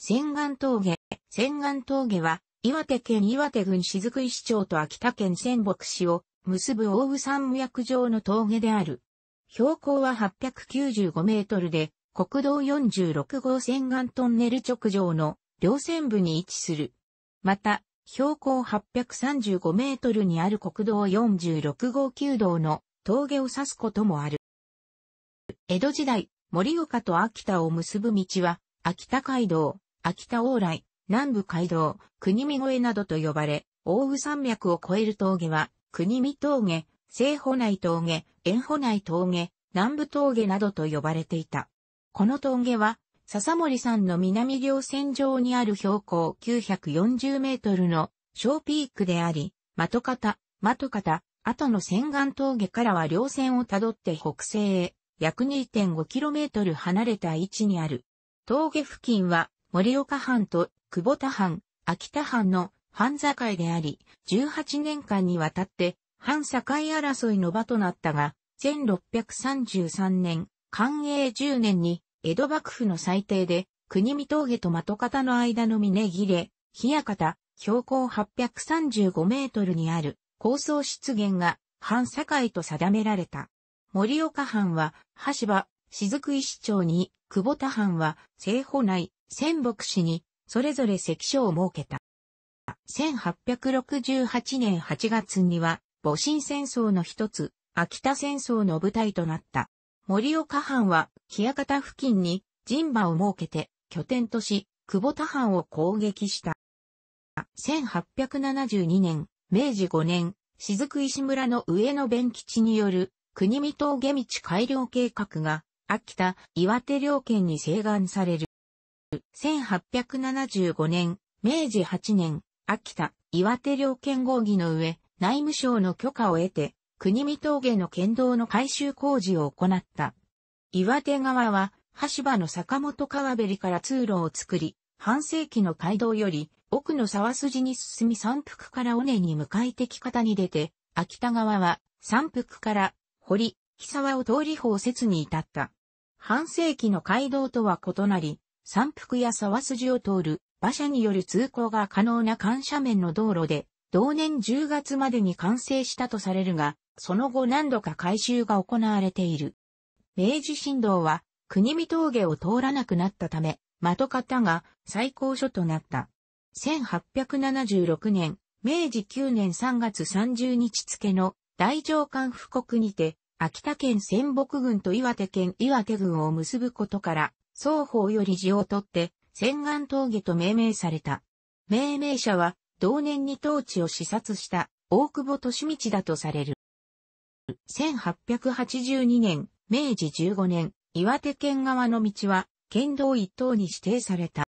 千岩峠。千岩峠は、岩手県岩手郡雫石町と秋田県仙北市を結ぶ大宇山脈上の峠である。標高は895メートルで、国道46号千岩トンネル直上の両線部に位置する。また、標高835メートルにある国道46号9道の峠を指すこともある。江戸時代、森岡と秋田を結ぶ道は、秋田街道、秋田往来、南部街道、国見越えなどと呼ばれ、大宇山脈を越える峠は、国見峠、西保内峠、遠保内峠、南部峠などと呼ばれていた。この峠は、笹森山の南稜線上にある標高940メートルの小ピークであり、的方、的方、後の千岩峠からは稜線をたどって北西へ約2 5トル離れた位置にある。峠付近は盛岡藩と久保田藩、秋田藩の藩境であり、18年間にわたって藩境争いの場となったが、1633年、寛永10年に江戸幕府の裁定で、国見峠と的方の間の峰切れ、日方、標高835メートルにある高層湿原が藩境と定められた。盛岡藩は、橋場、雫石町に、久保田藩は、西保内、仙北市に、それぞれ関所を設けた。1868年8月には、戊辰戦争の一つ、秋田戦争の舞台となった。森岡藩は、日屋方付近に、陣馬を設けて、拠点とし、久保田藩を攻撃した。1872年、明治5年、雫石村の上野弁吉による、国見峠道改良計画が、秋田、岩手両県に請願される。1875年、明治8年、秋田、岩手両県合議の上、内務省の許可を得て、国見峠の県道の改修工事を行った。岩手側は、橋場の坂本川べりから通路を作り、半世紀の街道より、奥の沢筋に進み山腹から尾根に向かい敵方に出て、秋田側は山腹から堀、木沢を通り方説に至った。半世紀の街道とは異なり、山腹や沢筋を通る馬車による通行が可能な緩斜面の道路で、同年10月までに完成したとされるが、その後何度か改修が行われている。明治新道は国見峠を通らなくなったため、的方が最高所となった。1876年、明治9年3月30日付の大上官布告にて、秋田県仙北軍と岩手県岩手軍を結ぶことから、双方より字を取って、千岩峠と命名された。命名者は、同年に当地を視察した大久保利道だとされる。1882年、明治15年、岩手県側の道は、県道一等に指定された。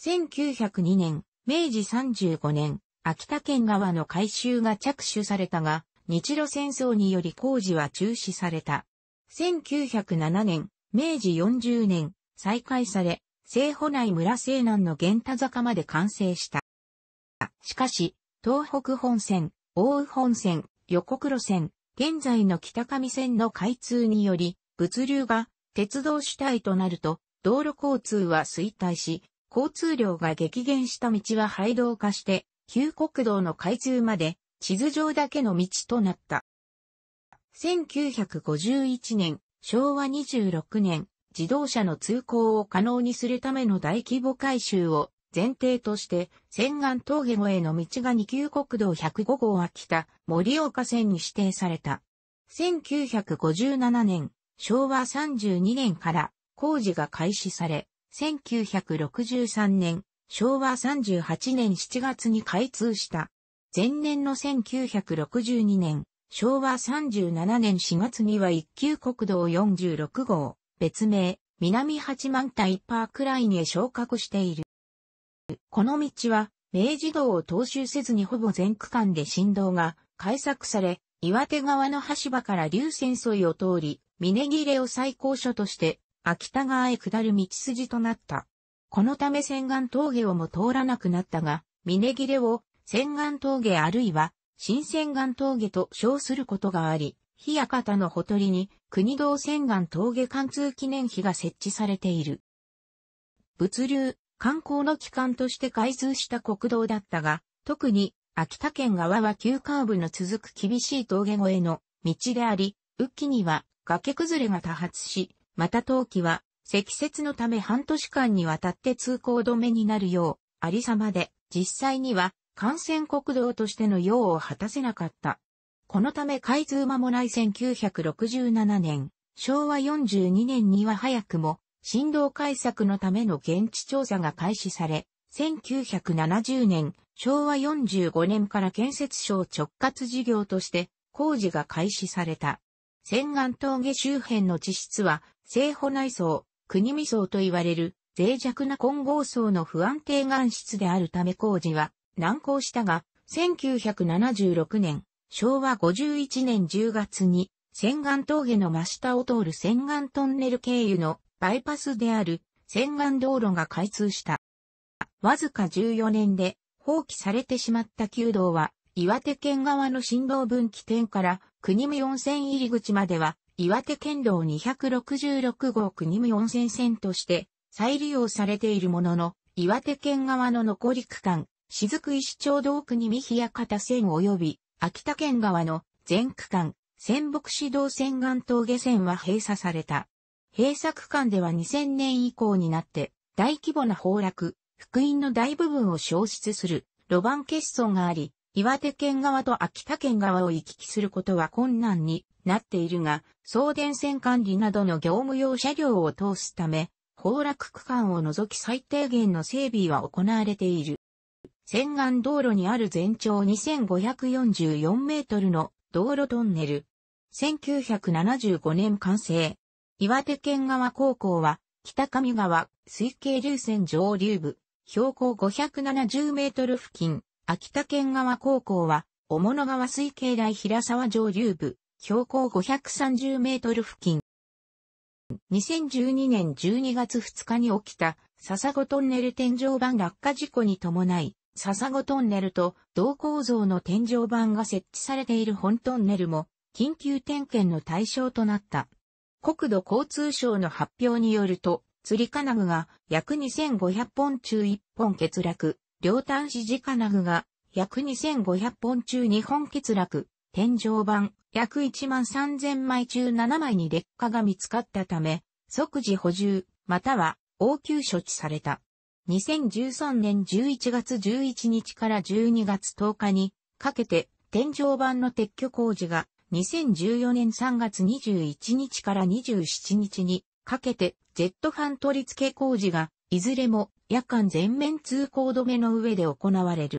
1902年、明治35年、秋田県側の改修が着手されたが、日露戦争により工事は中止された。1907年、明治40年、再開され、西保内村西南の玄田坂まで完成した。しかし、東北本線、大宇本線、横黒線、現在の北上線の開通により、物流が鉄道主体となると、道路交通は衰退し、交通量が激減した道は廃道化して、旧国道の開通まで地図上だけの道となった。1951年、昭和26年、自動車の通行を可能にするための大規模改修を前提として、千岸峠越えの道が二級国道105号秋田、盛岡線に指定された。1957年、昭和32年から工事が開始され、1963年、昭和38年7月に開通した。前年の1962年、昭和37年4月には一級国道46号、別名、南八幡平パークラインへ昇格している。この道は、明治道を踏襲せずにほぼ全区間で振動が改作され、岩手側の橋場から流線沿いを通り、峰切れを最高所として、秋田側へ下る道筋となった。このため仙顔峠をも通らなくなったが、峰切れを仙顔峠あるいは新仙顔峠と称することがあり、日方のほとりに国道線岩峠貫通記念碑が設置されている。物流、観光の機関として開通した国道だったが、特に秋田県側は急カーブの続く厳しい峠越えの道であり、雨季には崖崩れが多発し、また冬季は積雪のため半年間にわたって通行止めになるよう、ありさまで、実際には幹線国道としての用を果たせなかった。このため開通間もない1967年、昭和42年には早くも、振動解削のための現地調査が開始され、1970年、昭和45年から建設省直轄事業として工事が開始された。千岸峠周辺の地質は、西保内層、国見層と言われる脆弱な混合層の不安定岩質であるため工事は難航したが、1976年、昭和51年10月に、千岩峠の真下を通る千岩トンネル経由のバイパスである千岩道路が開通した。わずか14年で放棄されてしまった旧道は、岩手県側の振動分岐点から国見温泉入り口までは、岩手県道266号国見温泉線として再利用されているものの、岩手県側の残り区間、雫石町道国見日館線及び秋田県側の全区間、仙北市道仙岩峠線は閉鎖された。閉鎖区間では2000年以降になって大規模な崩落、福音の大部分を消失する路盤欠損があり、岩手県側と秋田県側を行き来することは困難になっているが、送電線管理などの業務用車両を通すため、崩落区間を除き最低限の整備は行われている。洗岸道路にある全長2544メートルの道路トンネル。1975年完成。岩手県側高校は、北上川、水系流線上流部、標高570メートル付近、秋田県側高校は、小物川水系大平沢上流部、標高530メートル付近。2012年12月2日に起きた、笹子トンネル天井板落下事故に伴い、笹子トンネルと同構造の天井板が設置されている本トンネルも緊急点検の対象となった。国土交通省の発表によると、釣り金具が約2500本中1本欠落、両端支持金具が約2500本中2本欠落、天井板約1万3000枚中7枚に劣化が見つかったため、即時補充、または応急処置された。2013年11月11日から12月10日にかけて天井板の撤去工事が2014年3月21日から27日にかけてジェットファン取り付け工事がいずれも夜間全面通行止めの上で行われる。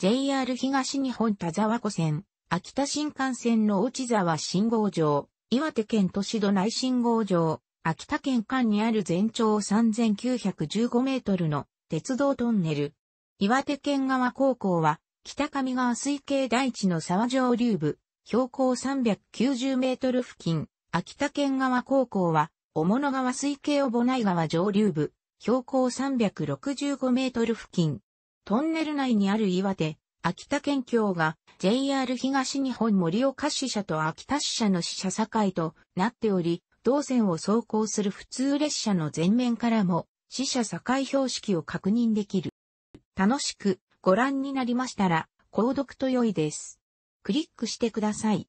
JR 東日本田沢湖線、秋田新幹線の落沢信号場、岩手県都市都内信号場、秋田県間にある全長3915メートルの鉄道トンネル。岩手県側高校は、北上川水系大地の沢上流部、標高390メートル付近、秋田県側高校は、小物川水系小保内川上流部、標高365メートル付近。トンネル内にある岩手、秋田県境が JR 東日本盛岡支社と秋田支社の支社境となっており、同線を走行する普通列車の前面からも、死者境標識を確認できる。楽しくご覧になりましたら、購読と良いです。クリックしてください。